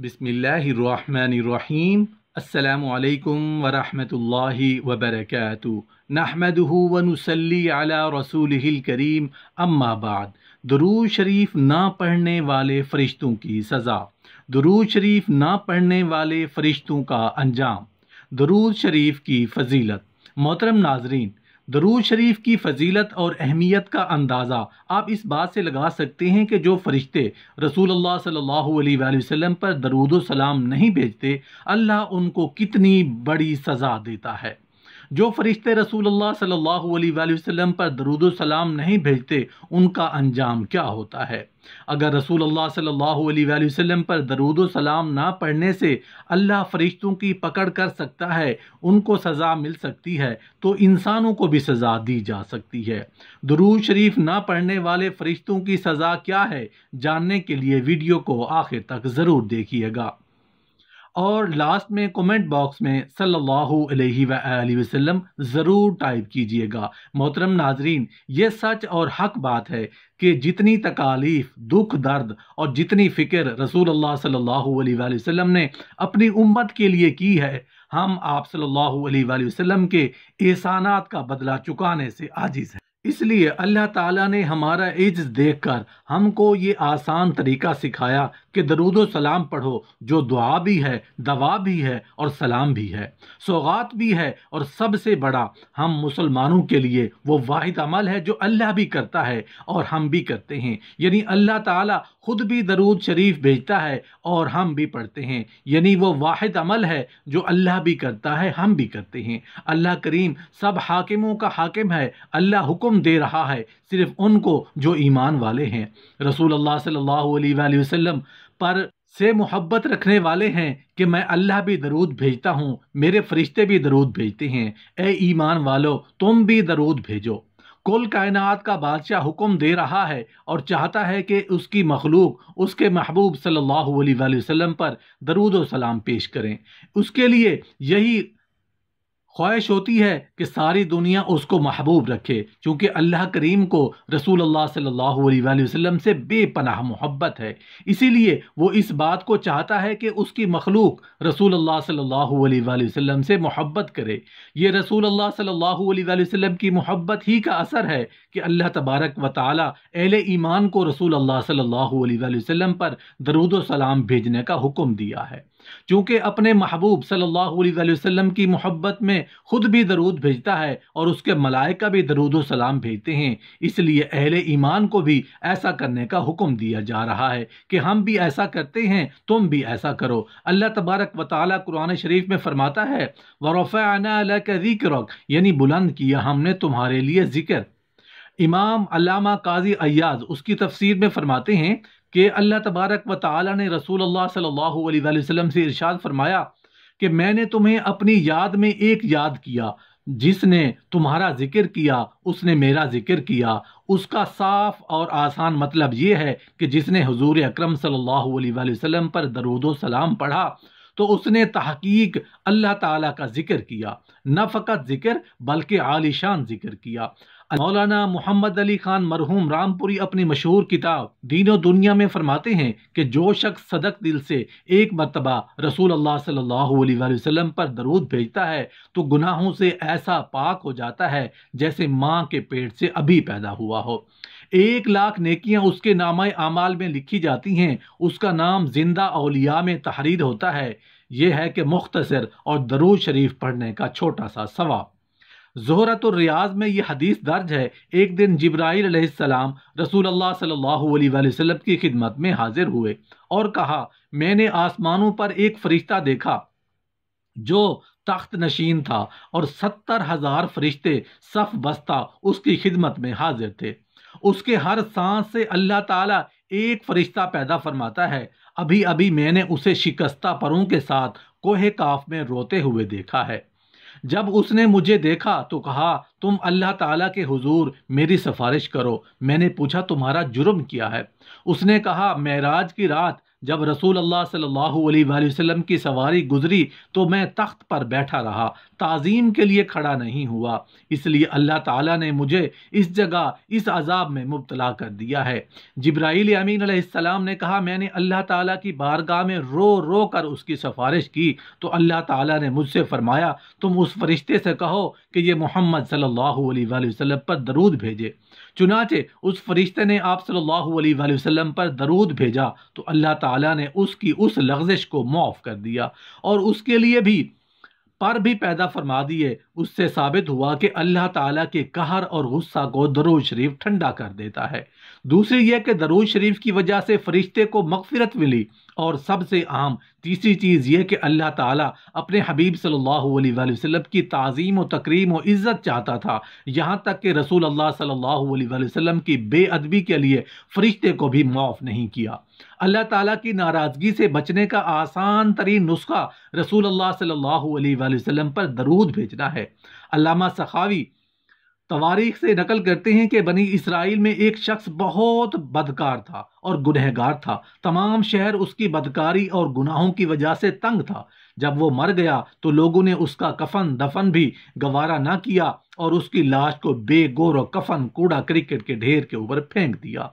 बिसमीम् अल्लाम वरहल वबरक नहमदहू रसूल करीम अम्माबाद दरूज शरीफ ना पढ़ने वाले फ़रिश्तों की सज़ा दरूज शरीफ ना पढ़ने वाले फ़रिश्तों का अंजाम दरूज शरीफ की फजीलत मोहतरम नाजरीन दरूज शरीफ की फजीलत और अहमियत का अंदाज़ा आप इस बात से लगा सकते हैं कि जो फरिश्ते रसूल अल्लाह सल्लल्लाहु अलैहि वसल्लम पर दरूद सलाम नहीं भेजते अल्लाह उनको कितनी बड़ी सज़ा देता है जो फरिश्ते रसूल सल्लल्लाहु अलैहि वसल्लम पर दरुद सलाम नहीं भेजते उनका अंजाम क्या होता है अगर रसूल सल्लल्लाहु अलैहि वसल्लम पर दरुद सलाम ना पढ़ने से अल्लाह फरिश्तों की पकड़ कर सकता है उनको सज़ा मिल सकती है तो इंसानों को भी सज़ा दी जा सकती है दरूद शरीफ ना पढ़ने वाले फरिश्तों की सज़ा क्या है जानने के लिए वीडियो को आखिर तक ज़रूर देखिएगा और लास्ट में कमेंट बॉक्स में सल्लल्लाहु अलैहि वसल्लम ज़रूर टाइप कीजिएगा मोहतरम नाजरीन ये सच और हक बात है कि जितनी तकालीफ दुख दर्द और जितनी फ़िक्र रसूल अल्लाह सल्लल्लाहु अलैहि वसल्लम ने अपनी उम्मत के लिए की है हम आप सल्लल्लाहु अलैहि वसल्लम के एहसानात का बदला चुकाने से आजिज़ हैं इसलिए अल्लाह ताला ने हमारा इज्ज़ देखकर हमको ये आसान तरीका सिखाया कि दरूद सलाम पढ़ो जो दुआ भी है दवा भी है और सलाम भी है सौगात भी है और सबसे बड़ा हम मुसलमानों के लिए वो वाहिद अमल है जो अल्लाह भी करता है और हम भी करते हैं यानी अल्लाह ताला खुद भी दरूद शरीफ भेजता है और हम भी पढ़ते हैं यानी वो वाहिद अमल है जो अल्लाह भी करता है हम भी करते हैं अल्लाह करीम सब हाकिमों का हाकिम है अल्लाह हुक्म दे रहा है सिर्फ उनको जो ईमान वाले हैं रसूल अल्लाह सल्लल्लाहु अलैहि वसल्लम पर से मोहब्बत रखने वाले हैं कि मैं अल्लाह भी दरूद भेजता हूँ मेरे फरिश्ते भी दरूद भेजते हैं ए ईमान वालो तुम भी दरूद भेजो कुल कायनात का बादशाह हुक्म दे रहा है और चाहता है कि उसकी मखलूक उसके महबूब सल्लल्लाहु अलैहि वसल्लम पर दरूद सलाम पेश करें उसके लिए यही ख्वाहिश होती है कि सारी दुनिया उसको महबूब रखे क्योंकि अल्लाह करीम को रसूल अल्लाह सल्लल्लाहु अलैहि वसल्लम से बेपनाह मोहब्बत है इसीलिए वो इस बात को चाहता है कि उसकी मखलूक रसूल अल्लाह सल्लल्लाहु अलैहि वसल्लम से मोहब्बत करे ये रसूल अल्लाह सल्लल्लाहु अलैहि वसल्लम की मोहब्बत ही का असर है कि अल्लाह तबारक व ताली अहल ईमान को रसूल अल्लाह सल्लल्लाहु अलैहि वसल्लम पर दरुद सलाम भेजने का हुक्म दिया है चूँकि अपने महबूब सल्लल्लाहु अलैहि वसल्लम की मोहब्बत में खुद भी दरूद भेजता है और उसके मलाइका भी दरूद सलाम भेजते हैं इसलिए अहल ईमान को भी ऐसा करने का हुक्म दिया जा रहा है कि हम भी ऐसा करते हैं तुम भी ऐसा करो अल्लाह तबारक व ताली कुरान शरीफ में फरमाता है वरफ़ाना ज़िक्र यानी बुलंद किया हमने तुम्हारे लिए ज़िक्र इमाम अलामा काजी अयाज उसकी तफसीर में फरमाते हैं कि अल्लाह तबारक व ताली ने रसूल अल्लाह सल्लल्लाहु अलैहि वसल्लम से इरशाद फरमाया कि मैंने तुम्हें अपनी याद में एक याद किया जिसने तुम्हारा जिक्र किया उसने मेरा जिक्र किया उसका साफ और आसान मतलब ये है कि जिसने हजूर अक्रम सल्हसम पर दरुदो सलाम पढ़ा तो उसने तहकीक अल्लाह ताला का जिक्र किया न फ़कत जिक्र बल्कि आलिशान जिक्र किया मौलाना मोहम्मद अली खान मरहूम रामपुरी अपनी मशहूर किताब दीनों दुनिया में फरमाते हैं कि जो शख्स सदक दिल से एक मरतबा रसूल अल्लाह सल्लल्लाहु अलैहि वसल्लम पर दरूद भेजता है तो गुनाहों से ऐसा पाक हो जाता है जैसे माँ के पेट से अभी पैदा हुआ हो एक लाख नेकियां उसके नामा आमाल में लिखी जाती हैं उसका नाम जिंदा अलिया में तहरीर होता है यह है कि मुख्तसर और दरूद शरीफ पढ़ने का छोटा सा सवाब जहरत तो रियाज में यह हदीस दर्ज है एक दिन जब्राईल रसूल अल्लाह की खिदमत में हाजिर हुए और कहा मैंने आसमानों पर एक फरिश्ता देखा जो तख्त नशीन था और सत्तर हज़ार फरिश्ते सफ बस्ता उसकी खिदमत में हाजिर थे उसके हर सांस से अल्लाह ताला एक फरिश्ता पैदा फरमाता है अभी अभी मैंने उसे शिकस्ता परों के साथ कोहे काफ में रोते हुए देखा है जब उसने मुझे देखा तो कहा तुम अल्लाह ताला के हुजूर मेरी सिफारिश करो मैंने पूछा तुम्हारा जुर्म क्या है उसने कहा मेराज की रात जब रसूल अल्लाह सल्लल्लाहु अलैहि वसल्लम की सवारी गुजरी तो मैं तख्त पर बैठा रहा ताज़ीम के लिए खड़ा नहीं हुआ इसलिए अल्लाह ताला ने मुझे इस जगह इस अजाब में मुबतला कर दिया है जब्राइल अमीन आसमाम ने कहा मैंने अल्लाह ताला की बारगाह में रो रो कर उसकी सिफारिश की तो अल्लाह ताला ने मुझसे फ़रमाया तुम उस फरिश्ते से कहो कि ये मोहम्मद सल्लल्लाहु अलैहि पर दरूद भेजे चुनाचे उस फरिश्ते ने आप सल्लल्लाहु अलैहि वसल्लम पर दरूद भेजा तो अल्लाह ताला ने उसकी उस लफ्जिश को मुआफ़ कर दिया और उसके लिए भी पर भी पैदा फरमा दिए उससे साबित हुआ कि अल्लाह ताला के कहर और गुस्सा को दरूज शरीफ ठंडा कर देता है दूसरी यह कि दरूज शरीफ की वजह से फरिश्ते को मगफिरत मिली और सबसे आम तीसरी चीज़ यह कि अल्लाह ताला अपने हबीब सल्लल्लाहु अलैहि वसल्लम की तज़ीम व तकरीम व इज़्ज़त चाहता था यहाँ तक कि रसूल अल्लाह सल्लल्लाहु अलैहि वसल्लम की बेअदबी के लिए फ़रिश्ते को भी माफ़ नहीं किया अल्लाह ताला की नाराज़गी से बचने का आसान तरीन नुस्खा रसूल अल्लाह सल्लल्लाहु अलैहि वसल्लम पर दरूद भेजना है अल्लामा सखावी तवारीख से नकल करते हैं कि बनी इसराइल में एक शख्स बहुत बदकार था और गुनहगार था तमाम शहर उसकी बदकारी और गुनाहों की वजह से तंग था जब वो मर गया तो लोगों ने उसका कफन दफन भी गवारा ना किया और उसकी लाश को बेगोर कफन कूड़ा क्रिकेट के ढेर के ऊपर फेंक दिया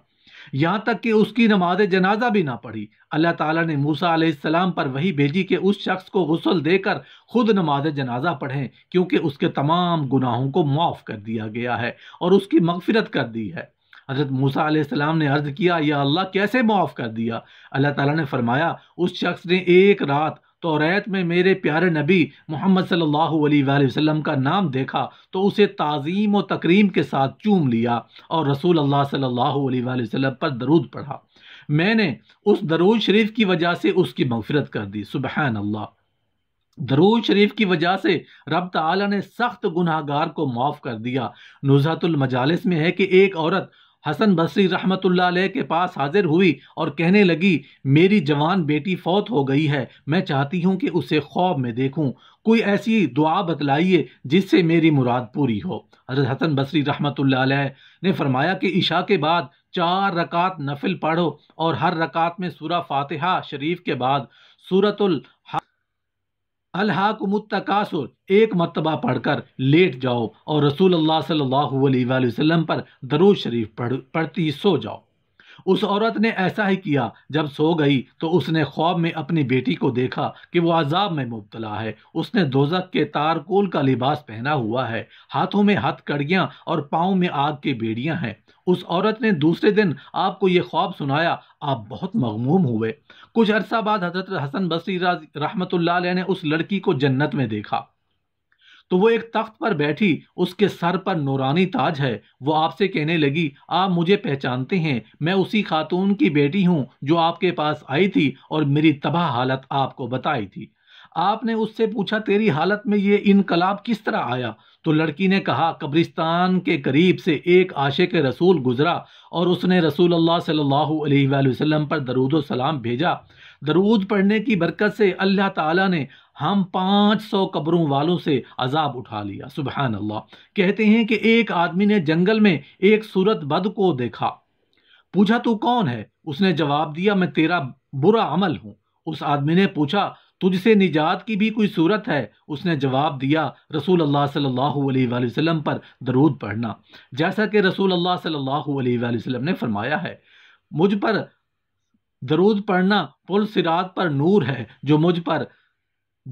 यहाँ तक कि उसकी नमाज जनाजा भी ना पढ़ी अल्लाह ताला ने मूसा सलाम पर वही भेजी कि उस शख्स को गसल देकर खुद नमाज जनाजा पढ़ें क्योंकि उसके तमाम गुनाहों को माफ़ कर दिया गया है और उसकी मगफिरत कर दी है हज़रत मूसा आसमाम ने अर्ज़ किया या अल्लाह कैसे माफ़ कर दिया अल्लाह ताला ने फरमाया उस शख्स ने एक रात तो रैत में मेरे प्यारे नबी मोहम्मद सल्लल्लाहु वसल्लम का नाम देखा तो उसे ताज़ीम और तकरीम के साथ चूम लिया और रसूल अल्लाह सल्लल्लाहु अलैहि वसल्लम पर दरूद पढ़ा मैंने उस दरूद शरीफ की वजह से उसकी मफफरत कर दी सुबह अल्लाह दरूद शरीफ की वजह से रब ताला ने सख्त गुनाहगार को माफ़ कर दिया नुजहतुल में है कि एक औरत हसन बसरी रहमत के पास हाजिर हुई और कहने लगी मेरी जवान बेटी फौत हो गई है मैं चाहती हूँ कि उसे ख्वाब में देखूँ कोई ऐसी दुआ बतलाइए जिससे मेरी मुराद पूरी हो हजरत हसन बसरी रहमत ने फरमाया कि ईशा के बाद चार रकात नफिल पढ़ो और हर रकात में सूरा फातिहा शरीफ के बाद सूरतुल अलहाकुमुत्तकासुर एक मरतबा पढ़कर लेट जाओ और रसूल अल्लाह सल्लल्लाहु अलैहि वसल्लम पर दरोज शरीफ पढ़ पढ़ती सो जाओ उस औरत ने ऐसा ही किया जब सो गई तो उसने ख्वाब में अपनी बेटी को देखा कि वो अजाब में मुबतला है उसने दोजक के तारकोल का लिबास पहना हुआ है हाथों में हथ हथकड़ियाँ और पाँव में आग की बेड़ियाँ हैं उस औरत ने दूसरे दिन आपको ये ख्वाब सुनाया आप बहुत मगमूम हुए कुछ अरसा बाद हजरत हसन बसी रहमत ने उस लड़की को जन्नत में देखा तो वो एक तख्त पर बैठी उसके सर पर नौरानी ताज है वो आपसे कहने लगी आप मुझे पहचानते हैं मैं उसी खातून की बेटी हूँ जो आपके पास आई थी और मेरी तबाह हालत आपको बताई थी आपने उससे पूछा तेरी हालत में ये इनकलाब किस तरह आया तो लड़की ने कहा कब्रिस्तान के करीब से एक आशे के रसूल गुजरा और उसने रसूल अल्लाह सल्लल्लाहु अलैहि वसल्लम पर दरूद सलाम भेजा दरूद पढ़ने की बरकत से अल्लाह ताला ने हम पाँच सौ कब्रों वालों से अजाब उठा लिया सुबह अल्लाह कहते हैं कि एक आदमी ने जंगल में एक सूरत बद को देखा पूछा तू कौन है उसने जवाब दिया मैं तेरा बुरा अमल हूँ उस आदमी ने पूछा તુ જ સે નિজাত કી ભી કોઈ સુરત હૈ ઉસને જવાબ દિયા રસૂલ અલ્લાહ સલ્લલ્લાહુ અલહી વઅલીસલમ પર દરુદ પડના જૈસા કે રસૂલ અલ્લાહ સલ્લલ્લાહુ અલહી વઅલીસલમ ને ફરમાયા હૈ મુજ પર દરુદ પડના પુલ સirat પર નૂર હૈ જો મુજ પર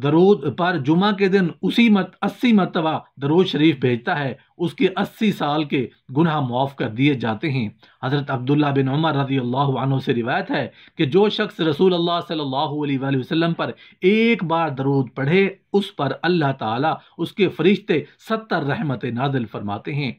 દરુદ પર જુમા કે દિન ઉસી મત 80 મરતબા દરુદ શરીફ ભેજતા હૈ उसके अस्सी साल के गुनाह मुआफ़ कर दिए जाते हैं हज़रत अब्दुल्ला बिन उमर रजी अल्लाह से रिवायत है कि जो शख्स रसूल अल्लाह सल्लल्लाहु अलैहि वसल्लम पर एक बार दरूद पढ़े उस पर अल्लाह ताला उसके फरिश्ते सत्तर रहमत नाजिल फरमाते हैं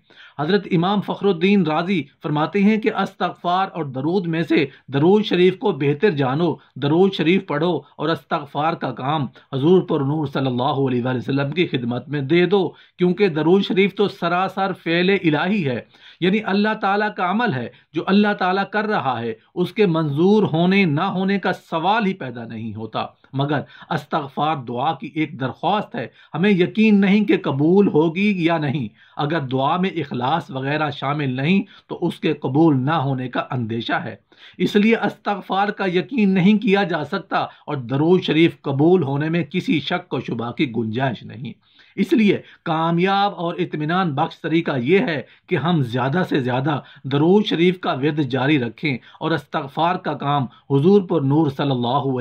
हज़रत इमाम फ़खरुद्दीन राजी फरमाते हैं कि अस्तगफ़ार और दरूद में से दरूद शरीफ को बेहतर जानो दरूद शरीफ पढ़ो और अस्तगफ़ार का काम हजूर पर नूर सल्लल्लाहु अलैहि वसल्लम की खिदमत में दे दो क्योंकि दरूद शरीफ तो सर सरासर फ़ैल इलाही है यानी अल्लाह ताला का अमल है जो अल्लाह ताला कर रहा है उसके मंजूर होने ना होने का सवाल ही पैदा नहीं होता मगर अस्तगफार दुआ की एक दरख्वास्त है हमें यकीन नहीं कि कबूल होगी या नहीं अगर दुआ में अखलास वगैरह शामिल नहीं तो उसके कबूल ना होने का अंदेशा है इसलिए अस्तगफार का यकीन नहीं किया जा सकता और दरूज शरीफ कबूल होने में किसी शक व शुबा की गुंजाइश नहीं इसलिए कामयाब और इतमान बख्श तरीका यह है कि हम ज़्यादा से ज़्यादा दरूज शरीफ का विद जारी रखें और इस्तफ़ार का काम हजूर पर नूर सल्लल्लाहु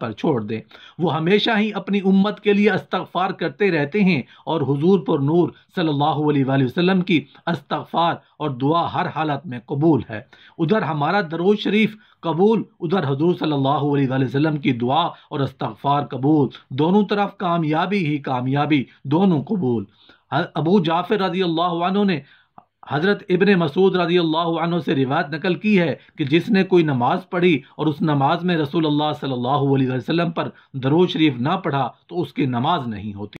पर छोड़ दें वह हमेशा ही अपनी उम्मत के लिए इस्तफ़ार करते रहते हैं और हजूर पर नूर सल्लल्लाहु की इस्तफ़ार और दुआ हर हालत में कबूल है उधर हमारा दरोज शरीफ कबूल उधर हजूर सल्लल्लाहु अलैहि वसल्लम की दुआ और इस्तफ़ार कबूल दोनों तरफ कामयाबी ही कामयाबी दोनों कबूल अबू जाफिर रजी अल्लाह ने हज़रत इबन मसूद रजी अल्लाह से रिवायत नकल की है कि जिसने कोई नमाज पढ़ी और उस नमाज में रसूल अल्लाह सल्लल्लाहु अलैहि वसल्लम पर दरोज शरीफ ना पढ़ा तो उसकी नमाज नहीं होती